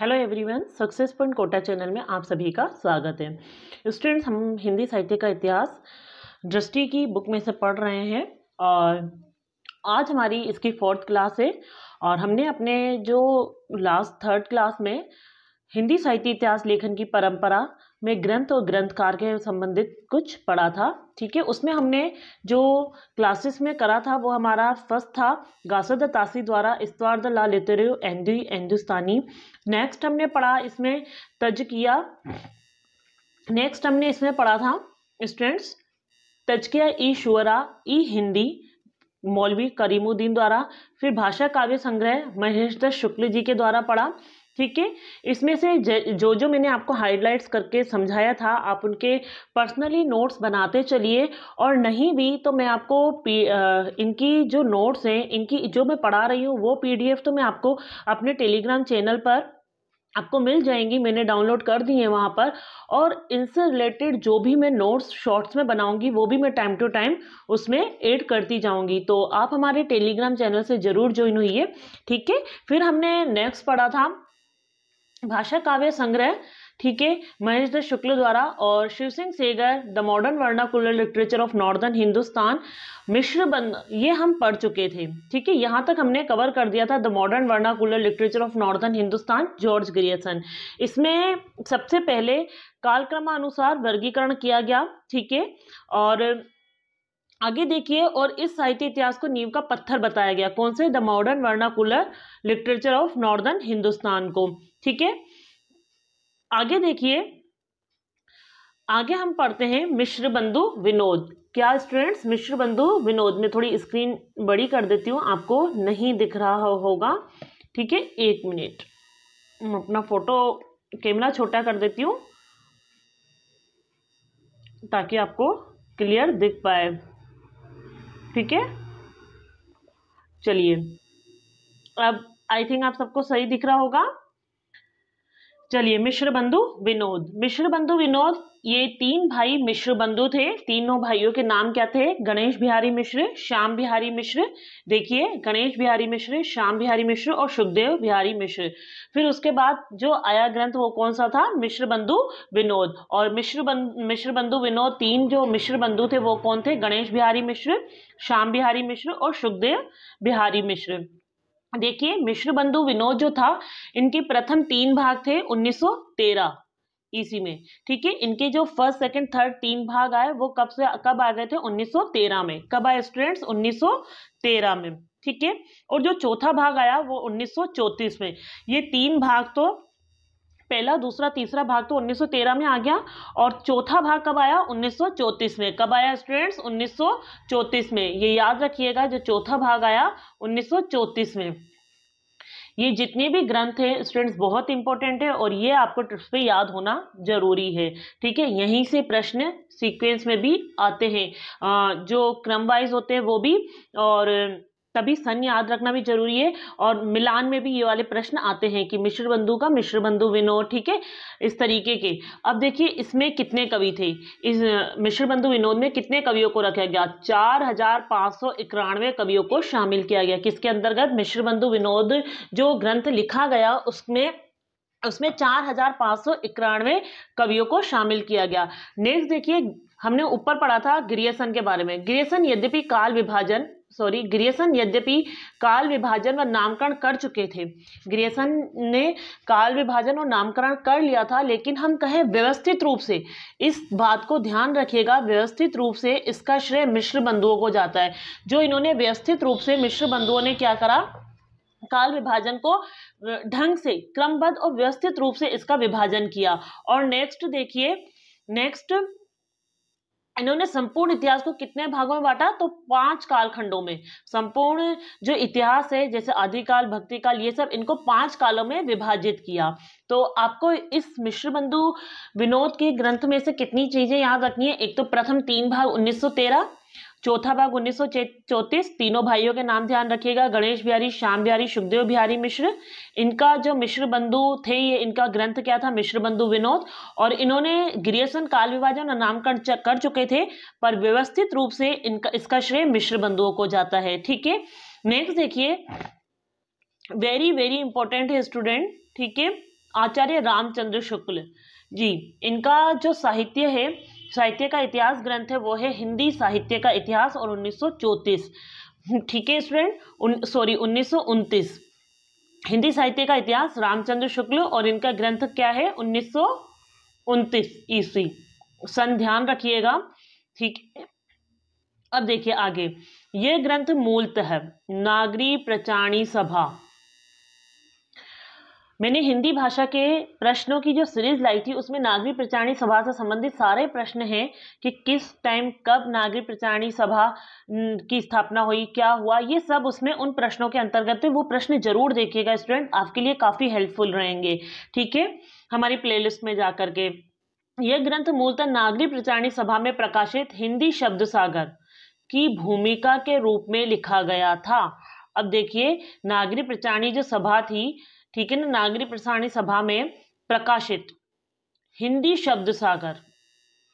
Hello everyone success point Kota channel में आप सभी का स्वागत है स्टूडेंट्स हम हिंदी साहित्य का इतिहास दृष्टि की बुक में से पढ़ रहे हैं और आज हमारी इसकी फोर्थ क्लास है और हमने अपने जो लास्ट थर्ड क्लास में हिंदी साहित्य इतिहास लेखन की परंपरा में ग्रंथ और ग्रंथकार के संबंधित कुछ पढ़ा था ठीक है उसमें हमने जो क्लासेस में करा था वो हमारा फर्स्ट था गासद तासी द्वारा इस्तवार द ला लेते एंदी हिंदुस्तानी नेक्स्ट हमने पढ़ा इसमें तज किया नेक्स्ट हमने इसमें पढ़ा था स्टूडेंट्स तज किया ई शुअरा ई हिंदी मौलवी करीमुद्दीन द्वारा फिर भाषा काव्य संग्रह महेश दत्त शुक्ल जी के द्वारा पढ़ा ठीक है इसमें से जो जो मैंने आपको हाइलाइट्स करके समझाया था आप उनके पर्सनली नोट्स बनाते चलिए और नहीं भी तो मैं आपको पी, आ, इनकी जो नोट्स हैं इनकी जो मैं पढ़ा रही हूँ वो पीडीएफ तो मैं आपको अपने टेलीग्राम चैनल पर आपको मिल जाएंगी मैंने डाउनलोड कर दी है वहाँ पर और इनसे रिलेटेड जो भी मैं नोट्स शॉर्ट्स में बनाऊंगी वो भी मैं टाइम टू टाइम उसमें ऐड करती जाऊंगी तो आप हमारे टेलीग्राम चैनल से ज़रूर ज्वाइन हुई ठीक है फिर हमने नेक्स्ट पढ़ा था भाषा काव्य संग्रह ठीक है महेश दत्त शुक्ल द्वारा और Shiv Singh Sengar the modern vernacular literature of northern Hindustan Mishra बंद ये हम पढ़ चुके थे ठीक है यहाँ तक हमने कवर कर दिया था the modern vernacular literature of northern Hindustan George Grierson इसमें सबसे पहले कालक्रमानुसार वर्गीकरण किया गया ठीक है और आगे देखिए और इस साहित्य इतिहास को नींव का पत्थर बताया गया कौन से the modern vernacular literature of northern Hindustan को ठीक है आगे देखिए आगे हम पढ़ते हैं मिश्र बंधु विनोद क्या स्टूडेंट्स मिश्र बंधु विनोद में थोड़ी स्क्रीन बड़ी कर देती हूँ आपको नहीं दिख रहा होगा ठीक है एक मिनट अपना फोटो कैमरा छोटा कर देती हूँ ताकि आपको क्लियर दिख पाए ठीक है चलिए अब आई थिंक आप सबको सही दिख रहा होगा चलिए मिश्र बंधु विनोद मिश्र बंधु विनोद ये तीन भाई मिश्र बंधु थे तीनों भाइयों के नाम क्या थे गणेश बिहारी मिश्र श्याम बिहारी मिश्र देखिए गणेश बिहारी मिश्र श्याम बिहारी मिश्र और सुखदेव बिहारी मिश्र फिर उसके बाद जो आया ग्रंथ वो कौन सा था मिश्र बंधु विनोद और मिश्र बंधु मिश्र बंधु विनोद तीन जो मिश्र बंधु थे वो कौन थे गणेश बिहारी मिश्र श्याम बिहारी मिश्र और सुखदेव बिहारी मिश्र देखिए मिश्र बंधु विनोद जो था इनके प्रथम तीन भाग थे 1913 ईसी में ठीक है इनके जो फर्स्ट सेकंड थर्ड तीन भाग आए वो कब से कब आ गए थे 1913 में कब आए स्टूडेंट्स 1913 में ठीक है और जो चौथा भाग आया वो 1934 में ये तीन भाग तो पहला दूसरा तीसरा भाग तो 1913 में आ गया और चौथा भाग कब आया 1934 में कब आया स्टूडेंट्स 1934 में ये याद रखिएगा जो चौथा भाग आया 1934 में ये जितने भी ग्रंथ हैं स्टूडेंट्स बहुत इंपॉर्टेंट है और ये आपको ट्रिप्स पे याद होना जरूरी है ठीक है यहीं से प्रश्न सीक्वेंस में भी आते हैं जो क्रम वाइज होते हैं वो भी और तभी सन याद रखना भी जरूरी है और मिलान में भी ये वाले प्रश्न आते हैं कि मिश्र बंधु का मिश्र बंधु विनोद ठीक है इस तरीके के अब देखिए इसमें कितने कवि थे इस मिश्र बंधु विनोद में कितने कवियों को रखा गया चार हजार पाँच सौ इक्यानवे कवियों को शामिल किया गया किसके अंतर्गत मिश्र बंधु विनोद जो ग्रंथ लिखा गया उसमें उसमें चार हजार पाँच सौ इक्यानवे कवियों को शामिल किया गया नेक्स्ट देखिए हमने ऊपर पढ़ा था ग्रियसन के बारे में ग्रियसन यद्यपि काल विभाजन सॉरी ग्रियसन यद्यपि काल विभाजन व नामकरण कर चुके थे ग्रियसन ने काल विभाजन और नामकरण कर लिया था लेकिन हम कहें व्यवस्थित रूप से इस बात को ध्यान रखिएगा व्यवस्थित रूप से इसका श्रेय मिश्र बंधुओं को जाता है जो इन्होंने व्यवस्थित रूप से मिश्र बंधुओं ने क्या करा काल विभाजन को ढंग से क्रमबद्ध और व्यवस्थित रूप से इसका विभाजन किया और नेक्स्ट देखिए नेक्स्ट इन्होंने संपूर्ण इतिहास को कितने भागों में बांटा तो पांच कालखंडों में संपूर्ण जो इतिहास है जैसे आदिकाल भक्ति काल ये सब इनको पांच कालों में विभाजित किया तो आपको इस मिश्र बंधु विनोद के ग्रंथ में से कितनी चीजें याद रखनी है एक तो प्रथम तीन भाग 1913 चौथा भाग उन्नीस चौतीस तीनों भाइयों के नाम ध्यान रखिएगा गणेश बिहारी श्याम बिहारी सुखदेव बिहारी मिश्र इनका जो मिश्र बंधु थे ये इनका ग्रंथ क्या था मिश्र बंधु विनोद और इन्होंने गिरियसन काल विभाजन और नामकरण कर चुके थे पर व्यवस्थित रूप से इनका इसका श्रेय मिश्र बंधुओं को जाता है ठीक है नेक्स्ट देखिए वेरी वेरी इंपॉर्टेंट है स्टूडेंट ठीक है आचार्य रामचंद्र शुक्ल जी इनका जो साहित्य है साहित्य का इतिहास ग्रंथ है वो है हिंदी साहित्य का इतिहास और उन्नीस ठीक है स्टूडेंट सॉरी उन्नीस हिंदी साहित्य का इतिहास रामचंद्र शुक्ल और इनका ग्रंथ क्या है उन्नीस ईस्वी सन ध्यान रखिएगा ठीक है अब देखिए आगे ये ग्रंथ है नागरी प्रचारणी सभा मैंने हिंदी भाषा के प्रश्नों की जो सीरीज लाई थी उसमें नागरी प्रचारणी सभा से संबंधित सारे प्रश्न हैं कि किस टाइम कब नागरी प्रचारणी सभा की स्थापना हुई क्या हुआ ये सब उसमें उन प्रश्नों के अंतर्गत है वो प्रश्न जरूर देखिएगा स्टूडेंट आपके लिए काफ़ी हेल्पफुल रहेंगे ठीक है हमारी प्लेलिस्ट में जा के यह ग्रंथ मूलतः नागरी प्रचारणी सभा में प्रकाशित हिंदी शब्द सागर की भूमिका के रूप में लिखा गया था अब देखिए नागरी प्रचारणी जो सभा थी ठीक है ना नागरी प्रसारणी सभा में प्रकाशित हिंदी शब्द सागर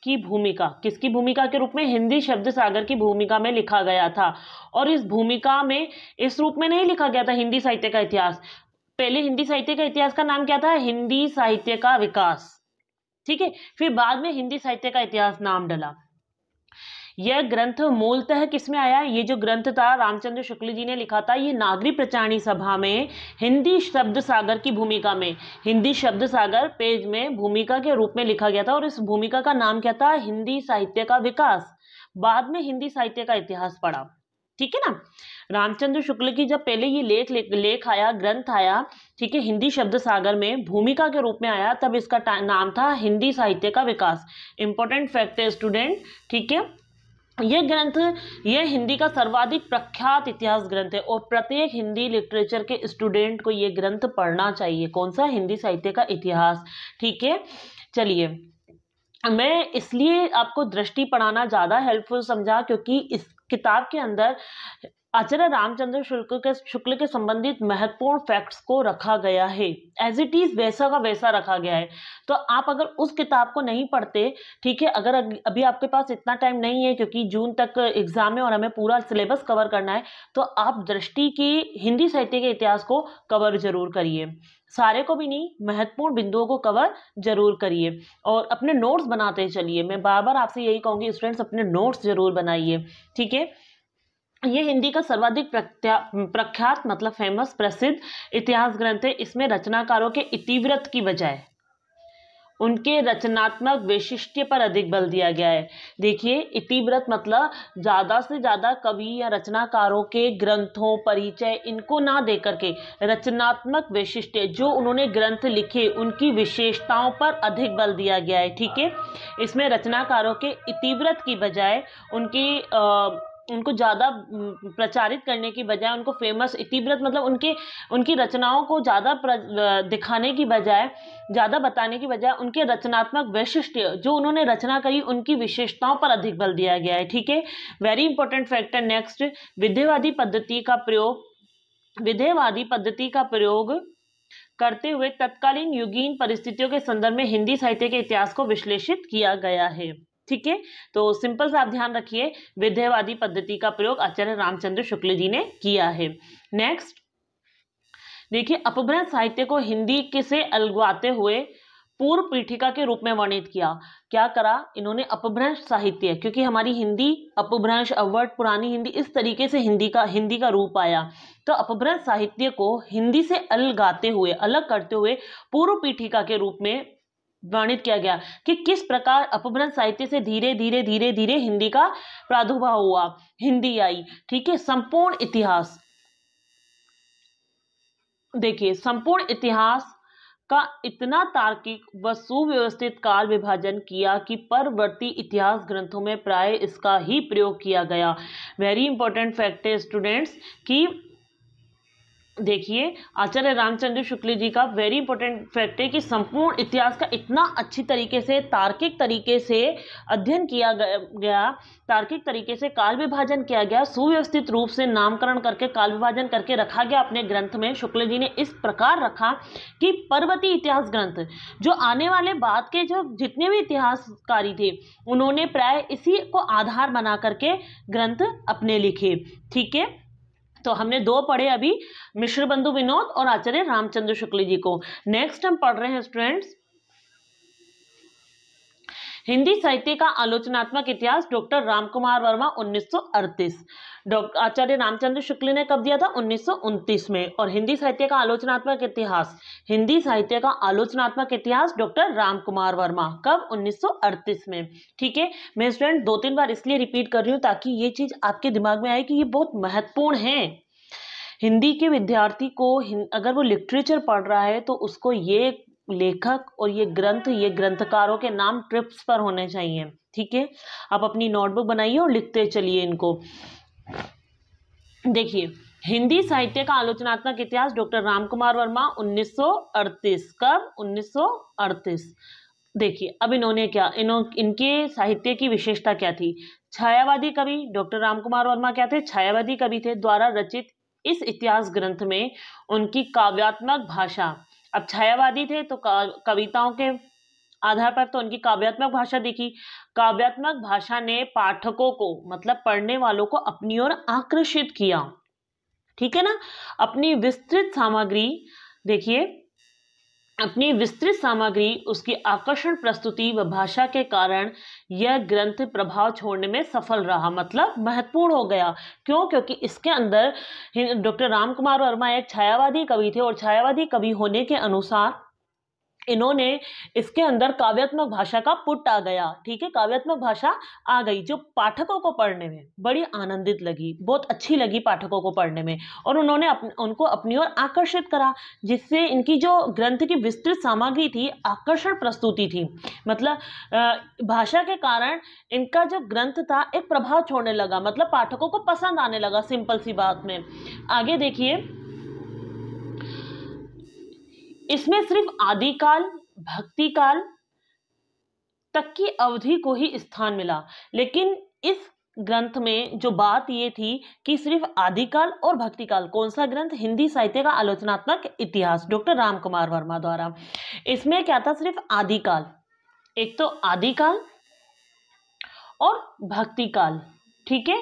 की भूमिका किसकी भूमिका के रूप में हिंदी शब्द सागर की भूमिका में लिखा गया था और इस भूमिका में इस रूप में नहीं लिखा गया था हिंदी साहित्य का इतिहास पहले हिंदी साहित्य का इतिहास का नाम क्या था हिंदी साहित्य का विकास ठीक है फिर बाद में हिंदी साहित्य का इतिहास नाम डला यह ग्रंथ मूलतः किसमें आया ये जो ग्रंथ था रामचंद्र शुक्ल जी ने लिखा था ये नागरी प्रचारणी सभा में हिंदी शब्द सागर की भूमिका में हिंदी शब्द सागर पेज में भूमिका के रूप में लिखा गया था और इस भूमिका का नाम क्या था हिंदी साहित्य का विकास बाद में हिंदी साहित्य का इतिहास पढ़ा ठीक है ना रामचंद्र शुक्ल की जब पहले ये लेख ले, लेख आया ग्रंथ आया ठीक है हिंदी शब्द सागर में भूमिका के रूप में आया तब इसका नाम था हिंदी साहित्य का विकास इंपॉर्टेंट फैक्ट है स्टूडेंट ठीक है यह ग्रंथ यह हिंदी का सर्वाधिक प्रख्यात इतिहास ग्रंथ है और प्रत्येक हिंदी लिटरेचर के स्टूडेंट को यह ग्रंथ पढ़ना चाहिए कौन सा हिंदी साहित्य का इतिहास ठीक है चलिए मैं इसलिए आपको दृष्टि पढ़ाना ज़्यादा हेल्पफुल समझा क्योंकि इस किताब के अंदर आचार्य रामचंद्र शुल्क के शुक्ल के संबंधित महत्वपूर्ण फैक्ट्स को रखा गया है एज इट इज वैसा का वैसा रखा गया है तो आप अगर उस किताब को नहीं पढ़ते ठीक है अगर अभी आपके पास इतना टाइम नहीं है क्योंकि जून तक एग्जाम है और हमें पूरा सिलेबस कवर करना है तो आप दृष्टि की हिंदी साहित्य के इतिहास को कवर जरूर करिए सारे को भी नहीं महत्वपूर्ण बिंदुओं को कवर जरूर करिए और अपने नोट्स बनाते चलिए मैं बार बार आपसे यही कहूँगी स्टूडेंट्स अपने नोट्स जरूर बनाइए ठीक है ये हिंदी का सर्वाधिक प्रख्यात मतलब फेमस प्रसिद्ध इतिहास ग्रंथ है इसमें रचनाकारों के इतिव्रत की बजाय उनके रचनात्मक वैशिष्ट्य पर अधिक बल दिया गया है देखिए इतिव्रत मतलब ज़्यादा से ज़्यादा कवि या रचनाकारों के ग्रंथों परिचय इनको ना दे करके रचनात्मक वैशिष्ट्य जो उन्होंने ग्रंथ लिखे उनकी विशेषताओं पर अधिक बल दिया गया है ठीक है इसमें रचनाकारों के इतिव्रत की बजाय उनकी आ, उनको ज़्यादा प्रचारित करने की बजाय उनको फेमस इतिब्रत मतलब उनके उनकी रचनाओं को ज़्यादा दिखाने की बजाय ज़्यादा बताने की बजाय उनके रचनात्मक वैशिष्ट जो उन्होंने रचना करी उनकी विशेषताओं पर अधिक बल दिया गया है ठीक है वेरी इंपॉर्टेंट फैक्टर नेक्स्ट विधेयवादी पद्धति का प्रयोग विधेयवादी पद्धति का प्रयोग करते हुए तत्कालीन युगीन परिस्थितियों के संदर्भ में हिंदी साहित्य के इतिहास को विश्लेषित किया गया है ठीक है तो सिंपल सा आप ध्यान रखिए विधेयवादी पद्धति का प्रयोग आचार्य रामचंद्र शुक्ल जी ने किया है नेक्स्ट देखिए अपभ्रंश साहित्य को हिंदी के से अलगवाते हुए पूर्व पीठिका के रूप में वर्णित किया क्या करा इन्होंने अपभ्रंश साहित्य क्योंकि हमारी हिंदी अपभ्रंश अवर्ड पुरानी हिंदी इस तरीके से हिंदी का हिंदी का रूप आया तो अपभ्रंश साहित्य को हिंदी से अलगाते हुए अलग करते हुए पूर्व पीठिका के रूप में वर्णित किया गया कि किस प्रकार अपभ्रंश साहित्य से धीरे धीरे धीरे धीरे हिंदी का प्रादुर्भाव हुआ हिंदी आई ठीक है संपूर्ण इतिहास देखिए संपूर्ण इतिहास का इतना तार्किक व सुव्यवस्थित काल विभाजन किया कि परवर्ती इतिहास ग्रंथों में प्राय इसका ही प्रयोग किया गया वेरी इंपॉर्टेंट फैक्ट है स्टूडेंट्स कि देखिए आचार्य रामचंद्र शुक्ल जी का वेरी इंपॉर्टेंट फैक्ट है कि संपूर्ण इतिहास का इतना अच्छी तरीके से तार्किक तरीके से अध्ययन किया गया तार्किक तरीके से काल विभाजन किया गया सुव्यवस्थित रूप से नामकरण करके काल विभाजन करके रखा गया अपने ग्रंथ में शुक्ल जी ने इस प्रकार रखा कि पर्वती इतिहास ग्रंथ जो आने वाले बाद के जो जितने भी इतिहासकारी थे उन्होंने प्राय इसी को आधार बना करके ग्रंथ अपने लिखे ठीक है तो हमने दो पढ़े अभी मिश्र बंधु विनोद और आचार्य रामचंद्र शुक्ल जी को नेक्स्ट हम पढ़ रहे हैं स्टूडेंट्स हिंदी साहित्य का आलोचनात्मक इतिहास डॉक्टर रामकुमार वर्मा उन्नीस डॉक्टर आचार्य रामचंद्र शुक्ल ने कब दिया था उन्नीस में और हिंदी साहित्य का आलोचनात्मक इतिहास हिंदी साहित्य का आलोचनात्मक इतिहास डॉक्टर रामकुमार वर्मा कब उन्नीस में ठीक है मैं स्टूडेंट दो तीन बार इसलिए रिपीट कर रही हूँ ताकि ये चीज आपके दिमाग में आए कि ये बहुत महत्वपूर्ण है हिंदी के विद्यार्थी को अगर वो लिटरेचर पढ़ रहा है तो उसको ये लेखक और ये ग्रंथ ये ग्रंथकारों के नाम ट्रिप्स पर होने चाहिए ठीक है आप अपनी नोटबुक बनाइए और लिखते चलिए इनको देखिए हिंदी साहित्य का आलोचनात्मक इतिहास डॉक्टर रामकुमार वर्मा 1938 कब 1938 देखिए अब इन्होंने क्या इनो इनके साहित्य की विशेषता क्या थी छायावादी कवि डॉक्टर राम कुमार वर्मा क्या थे छायावादी कवि थे द्वारा रचित इस इतिहास ग्रंथ में उनकी काव्यात्मक भाषा अब छायावादी थे तो कविताओं के आधार पर तो उनकी काव्यात्मक भाषा देखी काव्यात्मक भाषा ने पाठकों को मतलब पढ़ने वालों को अपनी ओर आकर्षित किया ठीक है ना अपनी विस्तृत सामग्री देखिए अपनी विस्तृत सामग्री उसकी आकर्षण प्रस्तुति व भाषा के कारण यह ग्रंथ प्रभाव छोड़ने में सफल रहा मतलब महत्वपूर्ण हो गया क्यों क्योंकि इसके अंदर डॉक्टर राम कुमार वर्मा एक छायावादी कवि थे और छायावादी कवि होने के अनुसार इन्होंने इसके अंदर काव्यात्मक भाषा का पुट आ गया ठीक है काव्यात्मक भाषा आ गई जो पाठकों को पढ़ने में बड़ी आनंदित लगी बहुत अच्छी लगी पाठकों को पढ़ने में और उन्होंने अपन, उनको अपनी ओर आकर्षित करा जिससे इनकी जो ग्रंथ की विस्तृत सामग्री थी आकर्षण प्रस्तुति थी मतलब भाषा के कारण इनका जो ग्रंथ था एक प्रभाव छोड़ने लगा मतलब पाठकों को पसंद आने लगा सिंपल सी बात में आगे देखिए इसमें सिर्फ आदिकाल भक्ति काल तक की अवधि को ही स्थान मिला लेकिन इस ग्रंथ में जो बात ये थी कि सिर्फ आदिकाल और भक्तिकाल कौन सा ग्रंथ हिंदी साहित्य का आलोचनात्मक इतिहास डॉक्टर राम कुमार वर्मा द्वारा इसमें क्या था सिर्फ आदिकाल एक तो आदिकाल और भक्तिकाल ठीक है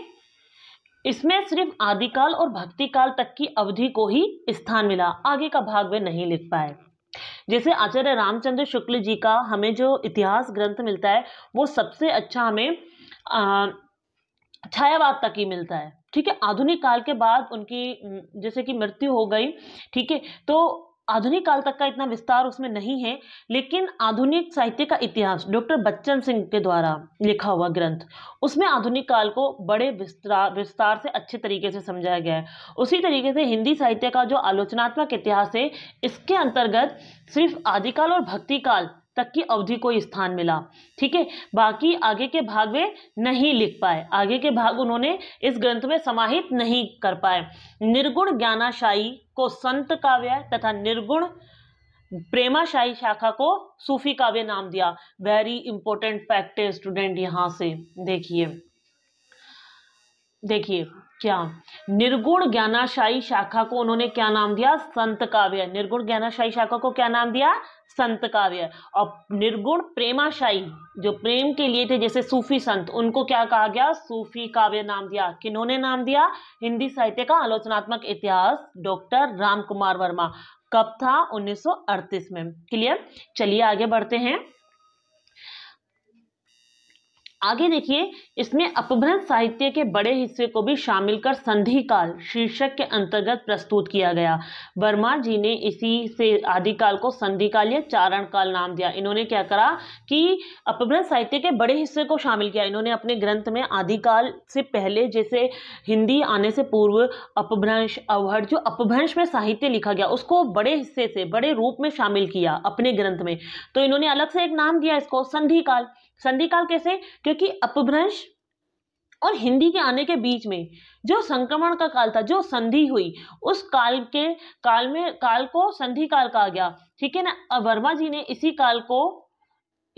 इसमें सिर्फ आदिकाल और भक्ति काल तक की अवधि को ही स्थान मिला आगे का भाग वे नहीं लिख पाए जैसे आचार्य रामचंद्र शुक्ल जी का हमें जो इतिहास ग्रंथ मिलता है वो सबसे अच्छा हमें छायावाद तक ही मिलता है ठीक है आधुनिक काल के बाद उनकी जैसे कि मृत्यु हो गई ठीक है तो आधुनिक काल तक का इतना विस्तार उसमें नहीं है लेकिन आधुनिक साहित्य का इतिहास डॉक्टर बच्चन सिंह के द्वारा लिखा हुआ ग्रंथ उसमें आधुनिक काल को बड़े विस्तार विस्तार से अच्छे तरीके से समझाया गया है उसी तरीके से हिंदी साहित्य का जो आलोचनात्मक इतिहास है इसके अंतर्गत सिर्फ आदिकाल और भक्तिकाल तक की अवधि को स्थान मिला ठीक है बाकी आगे के भाग वे नहीं लिख पाए आगे के भाग उन्होंने इस ग्रंथ में समाहित नहीं कर पाए निर्गुण ज्ञानाशाही को संत काव्य तथा निर्गुण प्रेमाशाही शाखा को सूफी काव्य नाम दिया वेरी इंपॉर्टेंट फैक्ट है स्टूडेंट यहां से देखिए देखिए क्या निर्गुण ज्ञानाशाही शाखा को उन्होंने क्या नाम दिया संत काव्य निर्गुण ज्ञानाशाही शाखा को क्या नाम दिया संत काव्य और निर्गुण प्रेमाशाही जो प्रेम के लिए थे जैसे सूफी संत उनको क्या कहा गया सूफी काव्य नाम दिया किन्होंने नाम दिया हिंदी साहित्य का आलोचनात्मक इतिहास डॉक्टर राम कुमार वर्मा कब था 1938 में क्लियर चलिए आगे बढ़ते हैं आगे देखिए इसमें अपभ्रंश साहित्य के बड़े हिस्से को भी शामिल कर संधि काल शीर्षक के अंतर्गत प्रस्तुत किया गया वर्मा जी ने इसी से आदिकाल को संधि काल या चारण काल नाम दिया इन्होंने क्या करा कि अपभ्रंश साहित्य के बड़े हिस्से को शामिल किया इन्होंने अपने ग्रंथ में आदिकाल से पहले जैसे हिंदी आने से पूर्व अपभ्रंश अवहर जो अपभ्रंश में साहित्य लिखा गया उसको बड़े हिस्से से बड़े रूप में शामिल किया अपने ग्रंथ में तो इन्होंने अलग से एक नाम दिया इसको संधि काल संधि काल कैसे क्योंकि अपभ्रंश और हिंदी के आने के बीच में जो संक्रमण का काल था जो संधि हुई उस काल के काल में काल को संधि काल कहा गया ठीक है ना वर्मा जी ने इसी काल को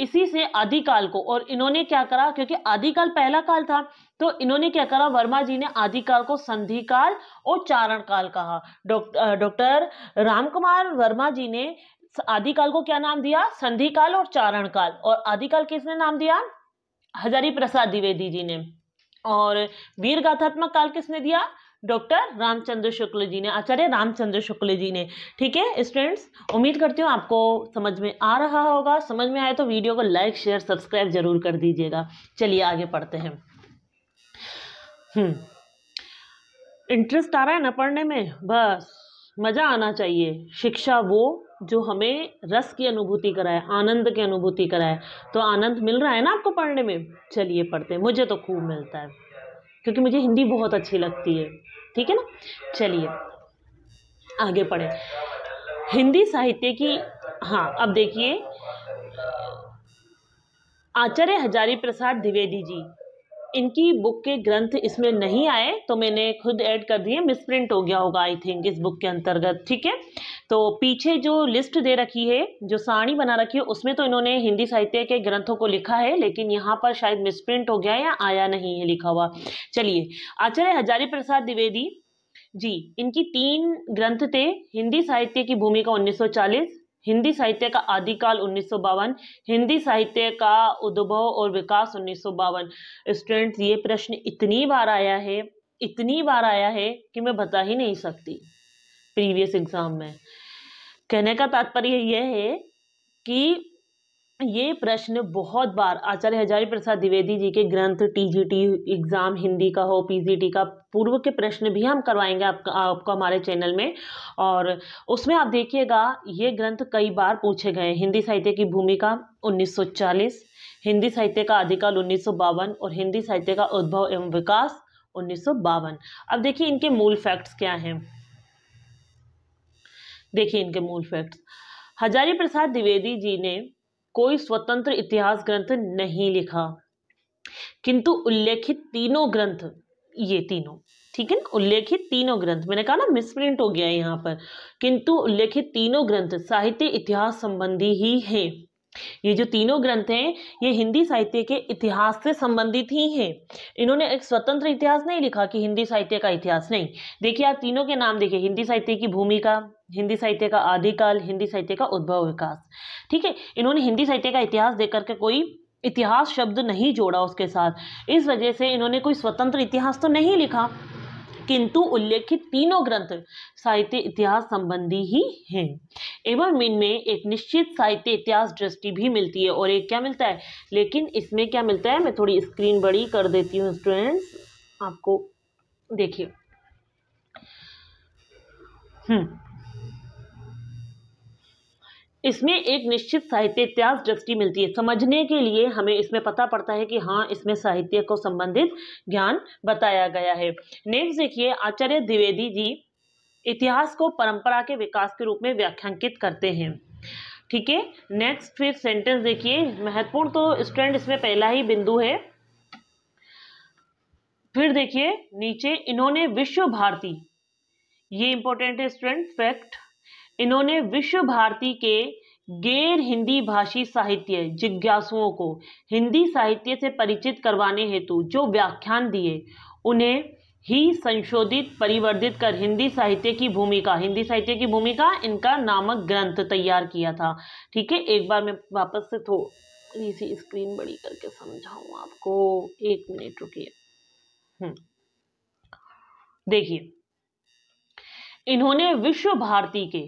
इसी से आदिकाल को और इन्होंने क्या करा क्योंकि आदिकाल पहला काल था तो इन्होंने क्या करा वर्मा जी ने आदिकाल को संधि काल और चारण काल कहा डॉक्टर डौक, कुमार वर्मा जी ने आदिकाल को क्या नाम दिया संधि काल और चारण काल और आदिकाल किसने नाम दिया हजारी प्रसाद द्विवेदी जी ने और वीर गाथात्मक काल किसने दिया डॉक्टर रामचंद्र शुक्ल जी ने आचार्य रामचंद्र शुक्ल जी ने ठीक है स्टूडेंट्स उम्मीद करती हूँ आपको समझ में आ रहा होगा समझ में आए तो वीडियो को लाइक शेयर सब्सक्राइब जरूर कर दीजिएगा चलिए आगे पढ़ते हैं हम्म। इंटरेस्ट आ रहा है ना पढ़ने में बस मज़ा आना चाहिए शिक्षा वो जो हमें रस की अनुभूति कराए आनंद की अनुभूति कराए तो आनंद मिल रहा है ना आपको पढ़ने में चलिए पढ़ते हैं मुझे तो खूब मिलता है क्योंकि मुझे हिंदी बहुत अच्छी लगती है ठीक है ना चलिए आगे पढ़ें हिंदी साहित्य की हाँ अब देखिए आचार्य हजारी प्रसाद द्विवेदी जी इनकी बुक के ग्रंथ इसमें नहीं आए तो मैंने खुद ऐड कर दिए मिसप्रिंट हो गया होगा आई थिंक इस बुक के अंतर्गत ठीक है तो पीछे जो लिस्ट दे रखी है जो साणी बना रखी है उसमें तो इन्होंने हिंदी साहित्य के ग्रंथों को लिखा है लेकिन यहाँ पर शायद मिसप्रिंट हो गया या आया नहीं है लिखा हुआ चलिए आचार्य हजारी प्रसाद द्विवेदी जी इनकी तीन ग्रंथ थे हिंदी साहित्य की भूमिका उन्नीस हिंदी साहित्य का आदिकाल उन्नीस हिंदी साहित्य का उद्भव और विकास उन्नीस स्टूडेंट्स ये प्रश्न इतनी बार आया है इतनी बार आया है कि मैं बता ही नहीं सकती प्रीवियस एग्जाम में कहने का तात्पर्य यह है कि ये प्रश्न बहुत बार आचार्य हजारी प्रसाद द्विवेदी जी के ग्रंथ टीजीटी एग्ज़ाम हिंदी का हो पीजीटी का पूर्व के प्रश्न भी हम करवाएंगे आपका आपको हमारे चैनल में और उसमें आप देखिएगा ये ग्रंथ कई बार पूछे गए हिंदी साहित्य की भूमिका 1940 हिंदी साहित्य का आदिकाल उन्नीस और हिंदी साहित्य का उद्भव एवं विकास उन्नीस अब देखिए इनके मूल फैक्ट्स क्या हैं देखिए इनके मूल फैक्ट्स हजारी प्रसाद द्विवेदी जी ने कोई स्वतंत्र इतिहास ग्रंथ नहीं लिखा किंतु उल्लेखित तीनों ग्रंथ ये तीनों ठीक है ना उल्लेखित तीनों ग्रंथ मैंने कहा ना मिसप्रिंट हो गया है यहाँ पर किंतु उल्लेखित तीनों ग्रंथ साहित्य इतिहास संबंधी ही है ये जो तीनों ग्रंथ हैं ये हिंदी साहित्य के इतिहास से संबंधित ही हैं इन्होंने एक स्वतंत्र इतिहास नहीं लिखा कि हिंदी साहित्य का इतिहास नहीं देखिए आप तीनों के नाम देखिए हिंदी साहित्य की भूमिका हिंदी साहित्य का आदिकाल हिंदी साहित्य का उद्भव विकास ठीक है इन्होंने हिंदी साहित्य का इतिहास देख करके कोई इतिहास शब्द नहीं जोड़ा उसके साथ इस वजह से इन्होंने कोई स्वतंत्र इतिहास तो नहीं लिखा किंतु उल्लेखित तीनों ग्रंथ साहित्य इतिहास संबंधी ही हैं एवं इनमें एक निश्चित साहित्य इतिहास दृष्टि भी मिलती है और एक क्या मिलता है लेकिन इसमें क्या मिलता है मैं थोड़ी स्क्रीन बड़ी कर देती हूँ स्टूडेंट्स आपको देखिए हम्म इसमें एक निश्चित साहित्य इतिहास दृष्टि मिलती है समझने के लिए हमें इसमें पता पड़ता है कि हाँ इसमें साहित्य को संबंधित ज्ञान बताया गया है नेक्स्ट देखिए आचार्य द्विवेदी जी इतिहास को परंपरा के विकास के रूप में व्याख्यांकित करते हैं ठीक है नेक्स्ट फिर सेंटेंस देखिए महत्वपूर्ण तो स्टूडेंट इसमें पहला ही बिंदु है फिर देखिए नीचे इन्होंने विश्व भारती ये इंपॉर्टेंट है स्टूडेंट फैक्ट इन्होंने विश्व भारती के गैर हिंदी भाषी साहित्य जिज्ञासुओं को हिंदी साहित्य से परिचित करवाने हेतु जो व्याख्यान दिए उन्हें ही संशोधित परिवर्धित कर हिंदी साहित्य की भूमिका हिंदी साहित्य की भूमिका इनका नामक ग्रंथ तैयार किया था ठीक है एक बार मैं वापस से थोड़ी सी स्क्रीन बड़ी करके समझाऊ आपको एक मिनट रुकिए हम्म। देखिए इन्होंने विश्व भारती के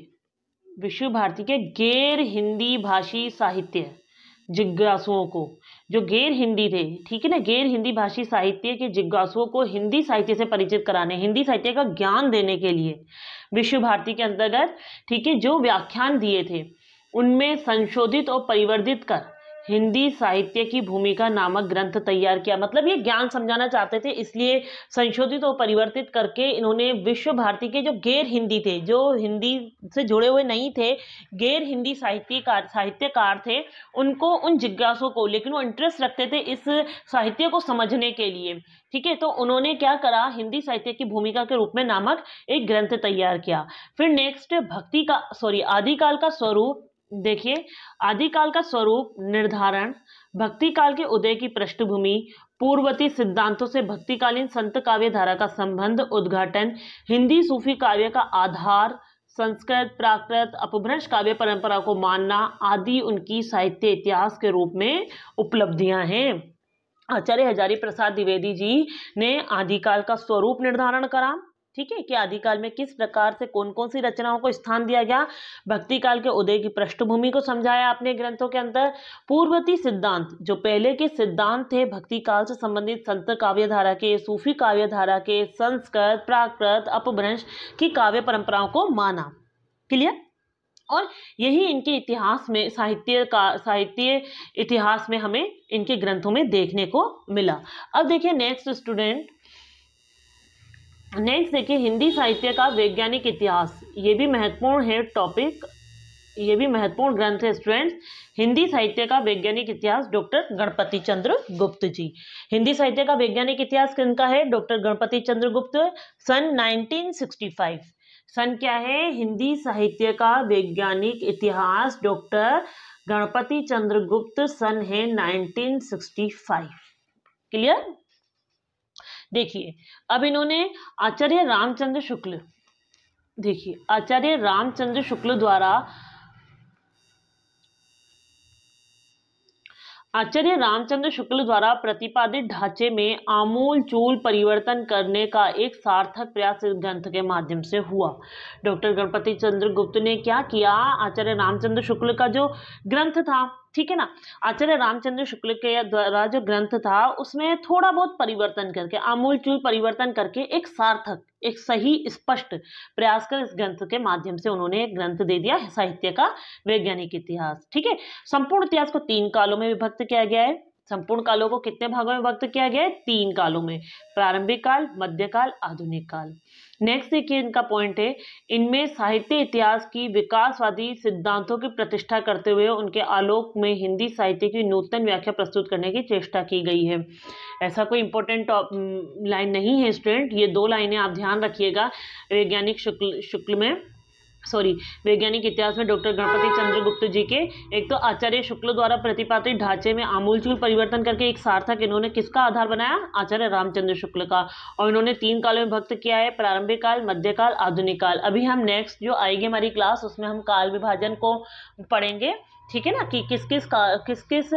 विश्व भारती के गैर हिंदी भाषी साहित्य जिज्ञासुओं को जो गैर हिंदी थे ठीक है ना गैर हिंदी भाषी साहित्य के जिज्ञासुओं को हिंदी साहित्य से परिचित कराने हिंदी साहित्य का ज्ञान देने के लिए विश्व भारती के अंतर्गत ठीक है जो व्याख्यान दिए थे उनमें संशोधित और परिवर्धित कर हिंदी साहित्य की भूमिका नामक ग्रंथ तैयार किया मतलब ये ज्ञान समझाना चाहते थे इसलिए संशोधित और परिवर्तित करके इन्होंने विश्व भारती के जो गैर हिंदी थे जो हिंदी से जुड़े हुए नहीं थे गैर हिंदी साहित्यकार साहित्यकार थे उनको उन जिज्ञासों को लेकिन वो इंटरेस्ट रखते थे इस साहित्य को समझने के लिए ठीक है तो उन्होंने क्या करा हिंदी साहित्य की भूमिका के रूप में नामक एक ग्रंथ तैयार किया फिर नेक्स्ट भक्ति का सॉरी आदिकाल का स्वरूप देखिए आदिकाल का स्वरूप निर्धारण भक्ति काल के उदय की पृष्ठभूमि पूर्वती सिद्धांतों से भक्तिकालीन संत काव्य धारा का संबंध उद्घाटन हिंदी सूफी काव्य का आधार संस्कृत प्राकृत अपभ्रंश काव्य परंपरा को मानना आदि उनकी साहित्य इतिहास के रूप में उपलब्धियां हैं आचार्य हजारी प्रसाद द्विवेदी जी ने आदिकाल का स्वरूप निर्धारण करा ठीक है कि आदिकाल में किस प्रकार से कौन कौन सी रचनाओं को स्थान दिया गया भक्ति काल के उदय की पृष्ठभूमि को समझाया आपने ग्रंथों के अंदर पूर्वती सिद्धांत जो पहले के सिद्धांत थे भक्ति काल से संबंधित संत काव्य धारा के सूफी काव्य धारा के संस्कृत प्राकृत अपभ्रंश की काव्य परंपराओं को माना क्लियर और यही इनके इतिहास में साहित्य का साहित्य इतिहास में हमें इनके ग्रंथों में देखने को मिला अब देखिए नेक्स्ट स्टूडेंट नेक्स्ट देखिए हिंदी साहित्य का वैज्ञानिक इतिहास ये भी महत्वपूर्ण है टॉपिक ये भी महत्वपूर्ण ग्रंथ है स्टूडेंट्स हिंदी साहित्य का वैज्ञानिक इतिहास डॉक्टर गणपति चंद्र गुप्त जी हिंदी साहित्य का वैज्ञानिक इतिहास किन का है डॉक्टर गणपति चंद्र गुप्त सन 1965 सन क्या है हिंदी साहित्य का वैज्ञानिक इतिहास डॉक्टर गणपति चंद्र गुप्त सन है फाइव क्लियर देखिए अब इन्होंने आचार्य रामचंद्र शुक्ल देखिए आचार्य रामचंद्र शुक्ल द्वारा आचार्य रामचंद्र शुक्ल द्वारा प्रतिपादित ढांचे में आमूल चूल परिवर्तन करने का एक सार्थक प्रयास इस ग्रंथ के माध्यम से हुआ डॉक्टर गणपति चंद्र गुप्त ने क्या किया आचार्य रामचंद्र शुक्ल का जो ग्रंथ था ठीक है ना आचार्य रामचंद्र शुक्ल के द्वारा जो ग्रंथ था उसमें थोड़ा बहुत परिवर्तन करके आमूलचूल परिवर्तन करके एक सार्थक एक सही स्पष्ट प्रयास कर इस ग्रंथ के माध्यम से उन्होंने एक ग्रंथ दे दिया साहित्य का वैज्ञानिक इतिहास ठीक है संपूर्ण इतिहास को तीन कालों में विभक्त किया गया है संपूर्ण कालों को कितने भागों में विभक्त किया गया है तीन कालों में प्रारंभिक काल मध्यकाल आधुनिक काल नेक्स्ट देखिए इनका पॉइंट है इनमें साहित्य इतिहास की विकासवादी सिद्धांतों की प्रतिष्ठा करते हुए उनके आलोक में हिंदी साहित्य की नूतन व्याख्या प्रस्तुत करने की चेष्टा की गई है ऐसा कोई इंपॉर्टेंट लाइन mm, नहीं है स्टूडेंट ये दो लाइनें आप ध्यान रखिएगा वैज्ञानिक शुक्ल शुक्ल में सॉरी वैज्ञानिक इतिहास में डॉक्टर गणपति चंद्रगुप्त जी के एक तो आचार्य शुक्ल द्वारा प्रतिपादित ढांचे में आमूलचूल परिवर्तन करके एक सार्थक इन्होंने किसका आधार बनाया आचार्य रामचंद्र शुक्ल का और इन्होंने तीन कालों में भक्त किया है प्रारंभिक काल मध्यकाल आधुनिक काल अभी हम नेक्स्ट जो आएगी हमारी क्लास उसमें हम काल विभाजन को पढ़ेंगे ठीक है ना कि किस किस का किस किस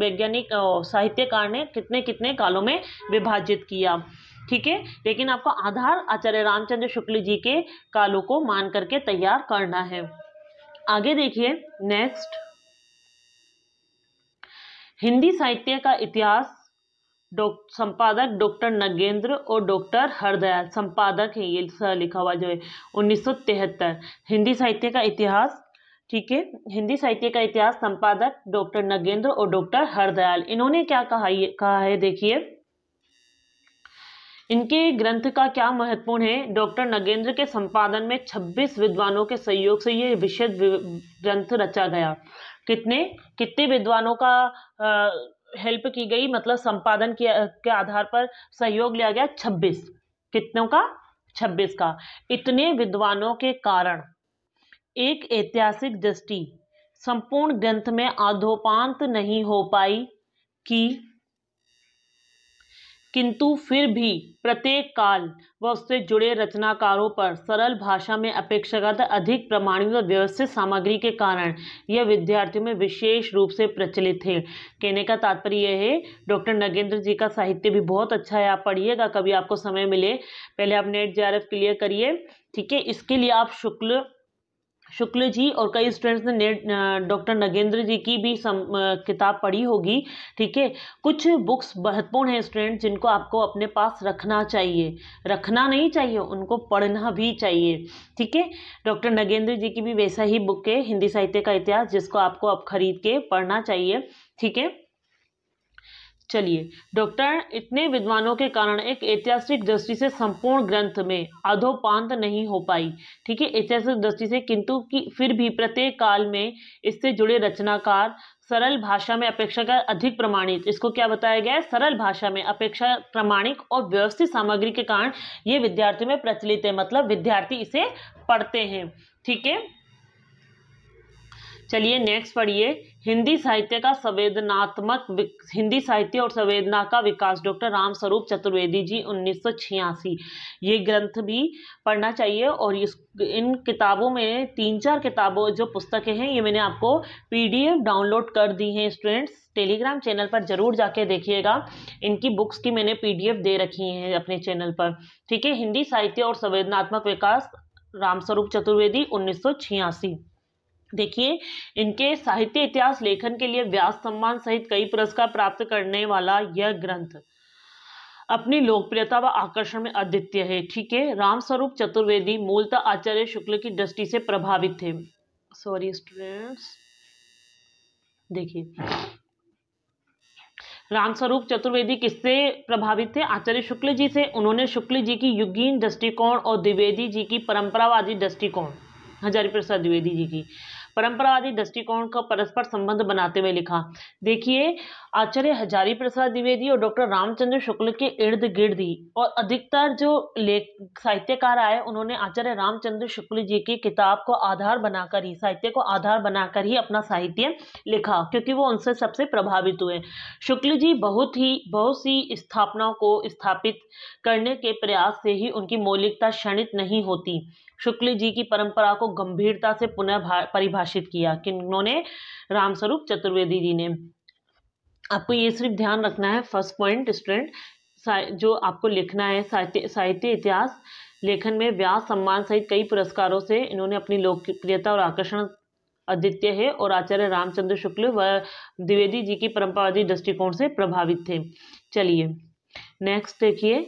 वैज्ञानिक साहित्यकार ने कितने कितने कालों में विभाजित किया ठीक है लेकिन आपको आधार आचार्य रामचंद्र शुक्ल जी के कालों को मान करके तैयार करना है आगे देखिए नेक्स्ट हिंदी साहित्य का इतिहास डॉक संपादक डॉक्टर नगेंद्र और डॉक्टर हरदयाल संपादक है ये लिखा हुआ जो है उन्नीस हिंदी साहित्य का इतिहास ठीक है हिंदी साहित्य का इतिहास संपादक डॉक्टर नगेंद्र और डॉक्टर हरदयाल इन्होंने क्या कहा ये कहा है देखिए इनके ग्रंथ का क्या महत्वपूर्ण है डॉक्टर नगेंद्र के संपादन में 26 विद्वानों के सहयोग से ये विशेष ग्रंथ रचा गया कितने कितने विद्वानों का आ, हेल्प की गई मतलब संपादन के, के आधार पर सहयोग लिया गया 26 कितनों का 26 का इतने विद्वानों के कारण एक ऐतिहासिक दृष्टि संपूर्ण ग्रंथ में आधोपांत नहीं हो पाई कि किंतु फिर भी प्रत्येक काल व उससे जुड़े रचनाकारों पर सरल भाषा में अपेक्षाकृत अधिक प्रमाणित और व्यवस्थित सामग्री के कारण यह विद्यार्थियों में विशेष रूप से प्रचलित है कहने का तात्पर्य यह है डॉक्टर नगेंद्र जी का साहित्य भी बहुत अच्छा है आप पढ़िएगा कभी आपको समय मिले पहले आप नेट जे क्लियर करिए ठीक है इसके लिए आप शुक्ल शुक्ल जी और कई स्टूडेंट्स ने डॉक्टर नगेंद्र जी की भी सम, किताब पढ़ी होगी ठीक है कुछ बुक्स महत्वपूर्ण हैं स्टूडेंट जिनको आपको अपने पास रखना चाहिए रखना नहीं चाहिए उनको पढ़ना भी चाहिए ठीक है डॉक्टर नगेंद्र जी की भी वैसा ही बुक है हिंदी साहित्य का इतिहास जिसको आपको अब खरीद के पढ़ना चाहिए ठीक है चलिए डॉक्टर इतने विद्वानों के कारण एक ऐतिहासिक दृष्टि से संपूर्ण ग्रंथ में अधोपांत नहीं हो पाई ठीक है ऐतिहासिक दृष्टि से किंतु कि फिर भी प्रत्येक काल में इससे जुड़े रचनाकार सरल भाषा में अपेक्षा का अधिक प्रमाणित इसको क्या बताया गया है सरल भाषा में अपेक्षा प्रमाणिक और व्यवस्थित सामग्री के कारण ये विद्यार्थियों में प्रचलित है मतलब विद्यार्थी इसे पढ़ते हैं ठीक है चलिए नेक्स्ट पढ़िए हिंदी साहित्य का संवेदनात्मक हिंदी साहित्य और संवेदना का विकास डॉक्टर रामस्वरूप चतुर्वेदी जी उन्नीस ये ग्रंथ भी पढ़ना चाहिए और इस इन किताबों में तीन चार किताबों जो पुस्तकें हैं ये मैंने आपको पीडीएफ डाउनलोड कर दी हैं स्टूडेंट्स टेलीग्राम चैनल पर जरूर जाके देखिएगा इनकी बुक्स की मैंने पीडीएफ दे रखी हैं अपने चैनल पर ठीक है हिंदी साहित्य और संवेदनात्मक विकास रामस्वरूप चतुर्वेदी उन्नीस देखिए इनके साहित्य इतिहास लेखन के लिए व्यास सम्मान सहित कई पुरस्कार प्राप्त करने वाला यह ग्रंथ अपनी लोकप्रियता व आकर्षण में अद्वितीय है ठीक है रामस्वरूप चतुर्वेदी मूलतः आचार्य शुक्ल की दृष्टि से प्रभावित थे सॉरी स्टूडेंट्स देखिए रामस्वरूप चतुर्वेदी किससे प्रभावित थे आचार्य शुक्ल जी से उन्होंने शुक्ल जी की युगीन दृष्टिकोण और द्विवेदी जी की परंपरावादी दृष्टिकोण हजारी प्रसाद द्विवेदी जी की परंपरावादी दृष्टिकोण का परस्पर संबंध बनाते हुए लिखा देखिए आचार्य हजारी प्रसाद द्विवेदी और डॉक्टर रामचंद्र शुक्ल के इर्द गिर्द ही और अधिकतर जो लेख साहित्यकार आए उन्होंने आचार्य रामचंद्र शुक्ल जी की किताब को आधार बनाकर ही साहित्य को आधार बनाकर ही अपना साहित्य लिखा क्योंकि वो उनसे सबसे प्रभावित हुए शुक्ल जी बहुत ही बहुत सी स्थापनाओं को स्थापित करने के प्रयास से ही उनकी मौलिकता क्षणित नहीं होती शुक्ल जी की परंपरा को गंभीरता से पुनः परिभाषा प्रकाशित किया कि उन्होंने रामस्वरूप चतुर्वेदी जी ने आपको ये सिर्फ ध्यान रखना है फर्स्ट पॉइंट स्टूडेंट जो आपको लिखना है साहित्य साहित्य इतिहास लेखन में व्यास सम्मान सहित कई पुरस्कारों से इन्होंने अपनी लोकप्रियता और आकर्षण अद्वितीय है और आचार्य रामचंद्र शुक्ल व द्विवेदी जी की परंपरावादी दृष्टिकोण से प्रभावित थे चलिए नेक्स्ट देखिए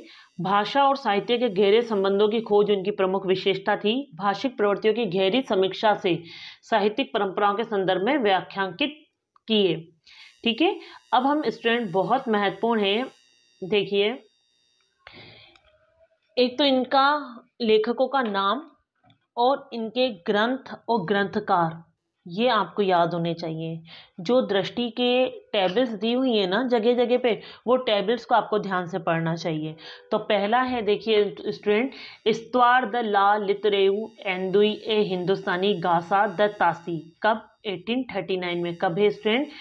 भाषा और साहित्य के गहरे संबंधों की खोज उनकी प्रमुख विशेषता थी भाषिक प्रवृत्तियों की गहरी समीक्षा से साहित्यिक परंपराओं के संदर्भ में व्याख्यांकित किए ठीक है अब हम स्टूडेंट बहुत महत्वपूर्ण हैं देखिए एक तो इनका लेखकों का नाम और इनके ग्रंथ और ग्रंथकार ये आपको याद होने चाहिए जो दृष्टि के टेबल्स दी हुई है ना जगह जगह पे वो टेबल्स को आपको ध्यान से पढ़ना चाहिए तो पहला है देखिए स्टूडेंट इस्तवार द ला लितरेऊ एंदुई ए हिंदुस्तानी गासा द तासी कब 1839 में कब है स्टूडेंट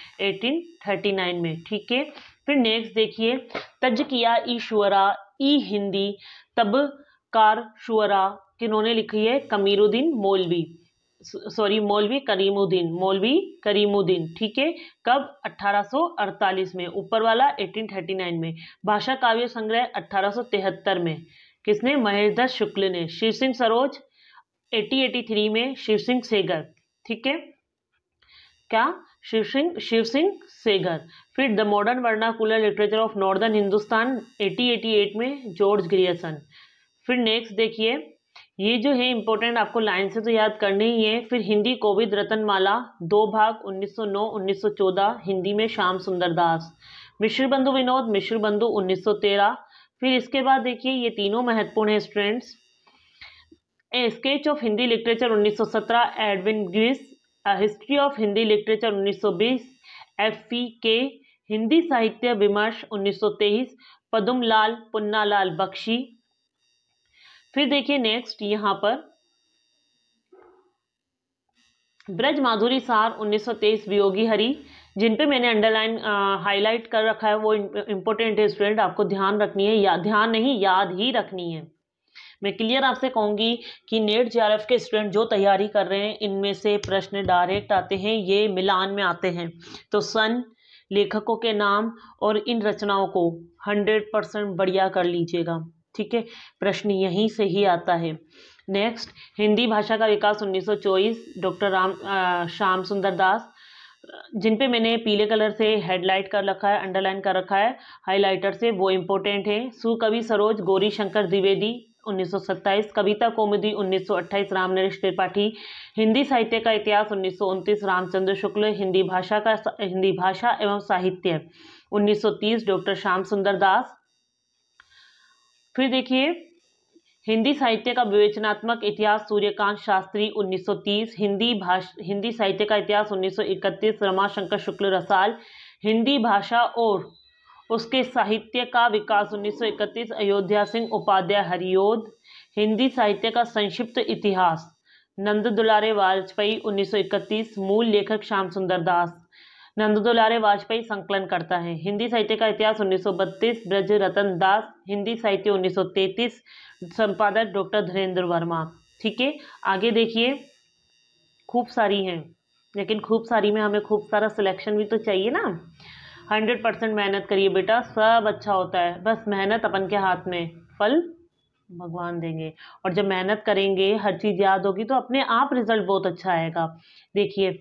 1839 में ठीक है फिर नेक्स्ट देखिए तज किया ईश्वरा ई हिंदी तब कार शुअरा किन्होंने लिखी है कमीरुद्दीन मौलवी सॉरी मौलवी करीमुद्दीन मौलवी करीमुद्दीन ठीक है कब 1848 में ऊपर वाला 1839 में भाषा काव्य संग्रह 1873 में किसने महेश दत्त शुक्ल ने शिव सिंह सरोज 1883 में शिव सिंह सेगर ठीक है क्या शिव सिंह शिव सिंह सेगर फिर the modern vernacular literature of northern Hindustan 1888 में जॉर्ज ग्रियसन फिर नेक्स्ट देखिए ये जो है इम्पोर्टेंट आपको लाइन से तो याद करने ही है फिर हिंदी कोविद रतनमाला दो भाग 1909 1914 हिंदी में श्याम सुंदर दास मिश्र बंधु विनोद मिश्र बंधु 1913 फिर इसके बाद देखिए ये तीनों महत्वपूर्ण हैं students a sketch of Hindi literature 1917 Edwin Greaves history of Hindi literature F P के हिंदी साहित्य विमर्श लाल पुन्ना पुन्नालाल बख्शी फिर देखिए नेक्स्ट यहां पर ब्रज माधुरी सार 1923 वियोगी हरी जिन पे मैंने अंडरलाइन हाईलाइट कर रखा है वो इंपॉर्टेंट है स्टूडेंट आपको ध्यान रखनी है या ध्यान नहीं याद ही रखनी है मैं क्लियर आपसे कहूंगी कि नेट जे के स्टूडेंट जो तैयारी कर रहे हैं इनमें से प्रश्न डायरेक्ट आते हैं ये मिलान में आते हैं तो सन लेखकों के नाम और इन रचनाओं को हंड्रेड परसेंट बढ़िया कर लीजिएगा ठीक है प्रश्न यहीं से ही आता है नेक्स्ट हिंदी भाषा का विकास 1924 डॉक्टर राम श्याम सुंदर दास जिन पे मैंने पीले कलर से हेडलाइट कर रखा है अंडरलाइन कर रखा है हाईलाइटर से वो इम्पोर्टेंट है सुकवि सरोज गौरी शंकर द्विवेदी 1927 कविता कौमुदी 1928 रामनरेश त्रिपाठी हिंदी साहित्य का इतिहास उन्नीस रामचंद्र शुक्ल हिंदी भाषा का हिंदी भाषा एवं साहित्य 1930 डॉक्टर श्याम सुंदर दास फिर देखिए हिंदी साहित्य का विवेचनात्मक इतिहास सूर्यकांत शास्त्री 1930 हिंदी भाषा हिंदी साहित्य का इतिहास 1931 रमाशंकर शुक्ल रसाल हिंदी भाषा और उसके साहित्य का विकास 1931 अयोध्या सिंह उपाध्याय हरिओद हिंदी साहित्य का संक्षिप्त इतिहास नंद दुलारे वाजपेयी 1931 मूल लेखक श्याम सुंदर दास नंददुलारे वाजपेयी संकलन करता है हिंदी साहित्य का इतिहास 1932 ब्रज रतन दास हिंदी साहित्य 1933 संपादक डॉक्टर धीरेन्द्र वर्मा ठीक है आगे देखिए खूब सारी हैं लेकिन खूब सारी में हमें खूब सारा सिलेक्शन भी तो चाहिए ना हंड्रेड परसेंट मेहनत करिए बेटा सब अच्छा होता है बस मेहनत अपन के हाथ में फल भगवान देंगे और जब मेहनत करेंगे हर चीज़ याद होगी तो अपने आप रिजल्ट बहुत अच्छा आएगा देखिए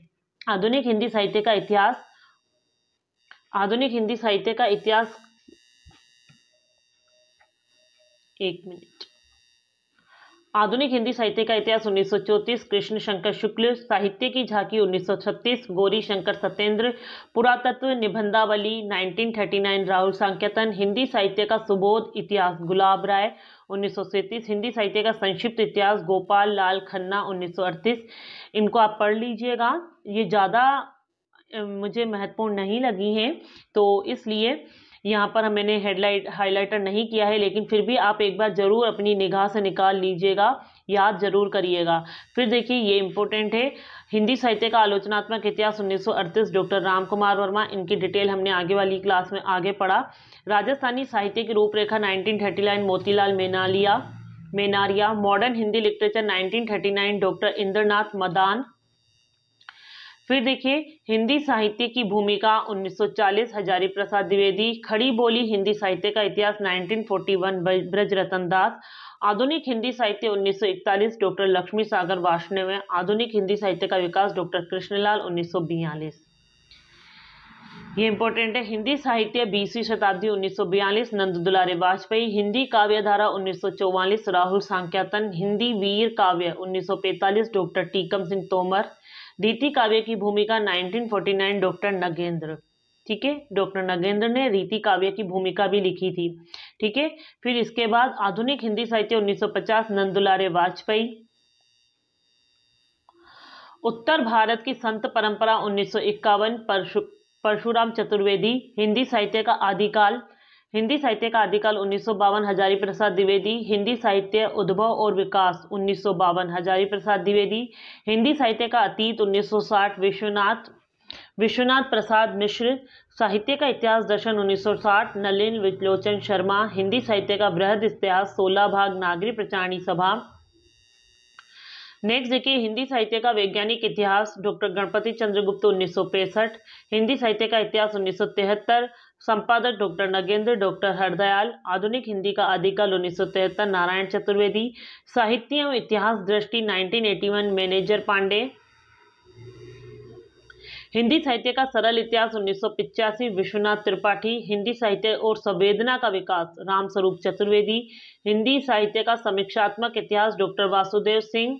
आधुनिक हिंदी साहित्य का इतिहास आधुनिक हिंदी साहित्य का इतिहास एक मिनट आधुनिक हिंदी साहित्य का इतिहास 1934 कृष्ण शंकर शुक्ल साहित्य की झांकी 1936 गौरी शंकर सत्येंद्र पुरातत्व निबंधावली 1939 राहुल सांकेतन हिंदी साहित्य का सुबोध इतिहास गुलाब राय उन्नीस हिंदी साहित्य का संक्षिप्त इतिहास गोपाल लाल खन्ना 1938 इनको आप पढ़ लीजिएगा ये ज़्यादा मुझे महत्वपूर्ण नहीं लगी हैं तो इसलिए यहाँ पर मैंने हेडलाइट हाईलाइटर नहीं किया है लेकिन फिर भी आप एक बार ज़रूर अपनी निगाह से निकाल लीजिएगा याद जरूर करिएगा फिर देखिए ये इंपॉर्टेंट है हिंदी साहित्य का आलोचनात्मक इतिहास 1938 डॉक्टर राम कुमार वर्मा इनकी डिटेल हमने आगे वाली क्लास में आगे पढ़ा राजस्थानी साहित्य की रूपरेखा 1939 Motilal Menalia Menaria modern Hindi literature 1939 doctor Indranath Madan फिर देखिए हिंदी साहित्य की भूमिका 1940 हजारी प्रसाद द्विवेदी खड़ी बोली हिंदी साहित्य का इतिहास 1941 ब्रज रतन दास आधुनिक हिंदी साहित्य 1941 डॉक्टर लक्ष्मी सागर में आधुनिक हिंदी साहित्य का विकास डॉक्टर कृष्णलाल उन्नीस ये इंपॉर्टेंट है हिंदी साहित्य बीसवीं शताब्दी 1942 नंद दुलारे वाजपेयी हिंदी काव्य धारा 1944 राहुल सांख्यातन हिंदी वीर काव्य 1945 डॉक्टर टीकम सिंह तोमर रीति काव्य की भूमिका 1949 डॉक्टर नगेंद्र ठीक है डॉक्टर नगेंद्र ने रीति काव्य की भूमिका भी लिखी थी ठीक है फिर इसके बाद आधुनिक हिंदी साहित्य 1950 नंदुलारे वाजपेयी उत्तर भारत की संत परंपरा उन्नीस सौ परशु, परशुराम चतुर्वेदी हिंदी साहित्य का आदिकाल हिंदी साहित्य का आदिकाल उन्नीस हजारी प्रसाद द्विवेदी हिंदी साहित्य उद्भव और विकास उन्नीस हजारी प्रसाद द्विवेदी हिंदी साहित्य का अतीत 1960 विश्वनाथ विश्वनाथ प्रसाद मिश्र साहित्य का इतिहास दर्शन 1960 नलिन विलोचन शर्मा हिंदी साहित्य का बृहद इतिहास सोलह भाग नागरी प्रचारणी सभा नेक्स्ट देखिए हिंदी साहित्य का वैज्ञानिक इतिहास डॉक्टर गणपति चंद्रगुप्त उन्नीस हिंदी साहित्य का इतिहास उन्नीस संपादक डॉक्टर नगेंद्र डॉक्टर हरदयाल आधुनिक हिंदी का अधिकल उन्नीस नारायण चतुर्वेदी साहित्य एवं इतिहास दृष्टि 1981 मैनेजर पांडे हिंदी साहित्य का सरल इतिहास उन्नीस विश्वनाथ त्रिपाठी हिंदी साहित्य और संवेदना का विकास रामस्वरूप चतुर्वेदी हिंदी साहित्य का समीक्षात्मक इतिहास डॉक्टर वासुदेव सिंह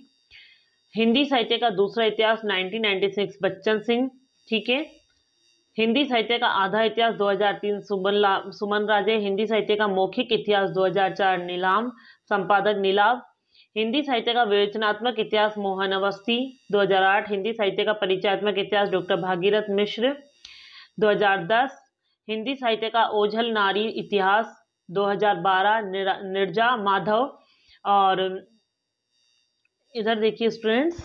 हिंदी साहित्य का दूसरा इतिहास 1996 बच्चन सिंह ठीक है हिंदी साहित्य का आधा इतिहास 2003 सुमन सुमन राजे हिंदी साहित्य का मौखिक इतिहास 2004 नीलाम संपादक नीलाव हिंदी साहित्य का विवेचनात्मक इतिहास मोहन अवस्थी 2008 हिंदी साहित्य का परिचयात्मक इतिहास डॉक्टर भागीरथ मिश्र 2010 हिंदी साहित्य का ओझल नारी इतिहास 2012 निर्जा माधव और इधर देखिए स्टूडेंट्स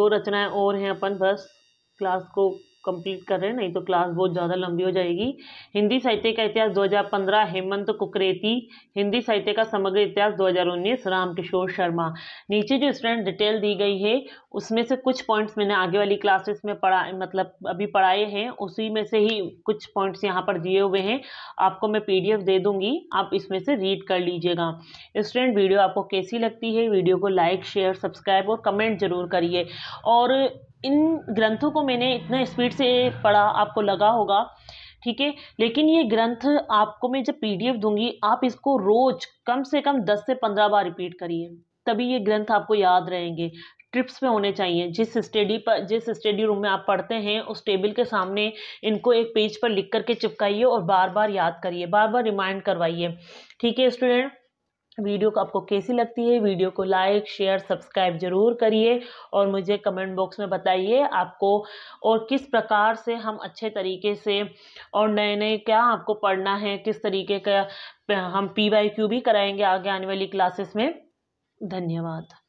दो रचनाएं और हैं अपन बस क्लास को कंप्लीट कर रहे हैं नहीं तो क्लास बहुत ज़्यादा लंबी हो जाएगी हिंदी साहित्य का इतिहास 2015 हेमंत कुकरेती हिंदी साहित्य का समग्र इतिहास 2019 रामकिशोर शर्मा नीचे जो स्टूडेंट डिटेल दी गई है उसमें से कुछ पॉइंट्स मैंने आगे वाली क्लासेस में पढ़ा मतलब अभी पढ़ाए हैं उसी में से ही कुछ पॉइंट्स यहाँ पर दिए हुए हैं आपको मैं पी दे दूँगी आप इसमें से रीड कर लीजिएगा स्टूडेंट वीडियो आपको कैसी लगती है वीडियो को लाइक शेयर सब्सक्राइब और कमेंट जरूर करिए और इन ग्रंथों को मैंने इतना स्पीड से पढ़ा आपको लगा होगा ठीक है लेकिन ये ग्रंथ आपको मैं जब पीडीएफ दूंगी आप इसको रोज कम से कम दस से पंद्रह बार रिपीट करिए तभी ये ग्रंथ आपको याद रहेंगे ट्रिप्स पे होने चाहिए जिस स्टडी पर जिस स्टडी रूम में आप पढ़ते हैं उस टेबल के सामने इनको एक पेज पर लिख करके चिपकाइए और बार बार याद करिए बार बार रिमाइंड करवाइए ठीक है स्टूडेंट वीडियो को आपको कैसी लगती है वीडियो को लाइक शेयर सब्सक्राइब ज़रूर करिए और मुझे कमेंट बॉक्स में बताइए आपको और किस प्रकार से हम अच्छे तरीके से और नए नए क्या आपको पढ़ना है किस तरीके का हम पी वाई क्यू भी कराएंगे आगे आने वाली क्लासेस में धन्यवाद